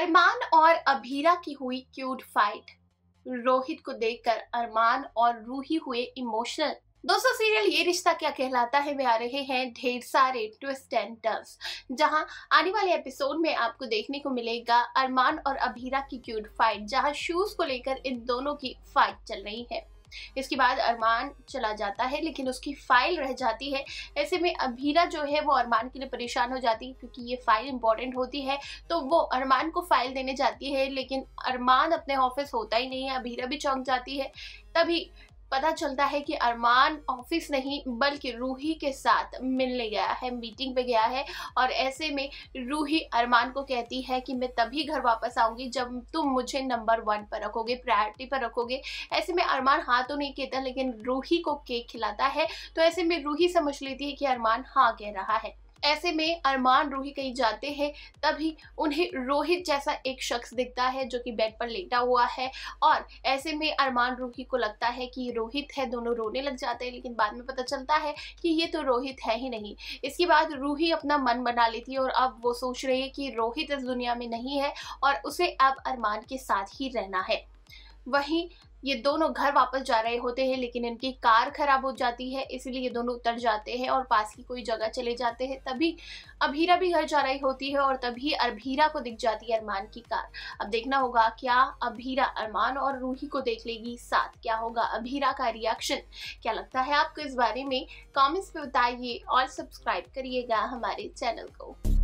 अरमान और अभीरा की हुई क्यूट फाइट रोहित को देखकर अरमान और रूही हुए इमोशनल दोस्तों सीरियल ये रिश्ता क्या कहलाता है वे आ रहे हैं ढेर सारे ट्विस्ट एंड टर्न्स जहां आने वाले एपिसोड में आपको देखने को मिलेगा अरमान और अभीरा की क्यूट फाइट जहां शूज को लेकर इन दोनों की फाइट चल रही है इसके बाद अरमान चला जाता है लेकिन उसकी फाइल रह जाती है ऐसे में अभीरा जो है वो अरमान के लिए परेशान हो जाती है क्योंकि ये फाइल इंपॉर्टेंट होती है तो वो अरमान को फाइल देने जाती है लेकिन अरमान अपने ऑफिस होता ही नहीं है अभीरा भी चौंक जाती है तभी पता चलता है कि अरमान ऑफिस नहीं बल्कि रूही के साथ मिलने गया है मीटिंग पे गया है और ऐसे में रूही अरमान को कहती है कि मैं तभी घर वापस आऊँगी जब तुम मुझे नंबर वन पर रखोगे प्रायोरिटी पर रखोगे ऐसे में अरमान हाँ तो नहीं कहता लेकिन रूही को केक खिलाता है तो ऐसे में रूही समझ लेती है कि अरमान हाँ कह रहा है ऐसे में अरमान रूही कहीं जाते हैं तभी उन्हें रोहित जैसा एक शख्स दिखता है जो कि बेड पर लेटा हुआ है और ऐसे में अरमान रूही को लगता है कि रोहित है दोनों रोने लग जाते हैं लेकिन बाद में पता चलता है कि ये तो रोहित है ही नहीं इसके बाद रूही अपना मन बना लेती है और अब वो सोच रही है कि रोहित इस दुनिया में नहीं है और उसे अब अरमान के साथ ही रहना है वहीं ये दोनों घर वापस जा रहे होते हैं लेकिन इनकी कार खराब हो जाती है इसीलिए ये दोनों उतर जाते हैं और पास की कोई जगह चले जाते हैं तभी अभीरा भी घर जा रही होती है और तभी अभीरा को दिख जाती है अरमान की कार अब देखना होगा क्या अभीरा अरमान और रूही को देख लेगी साथ क्या होगा अभीरा का रिएक्शन क्या लगता है आपको इस बारे में कॉमेंट्स में बताइए और सब्सक्राइब करिएगा हमारे चैनल को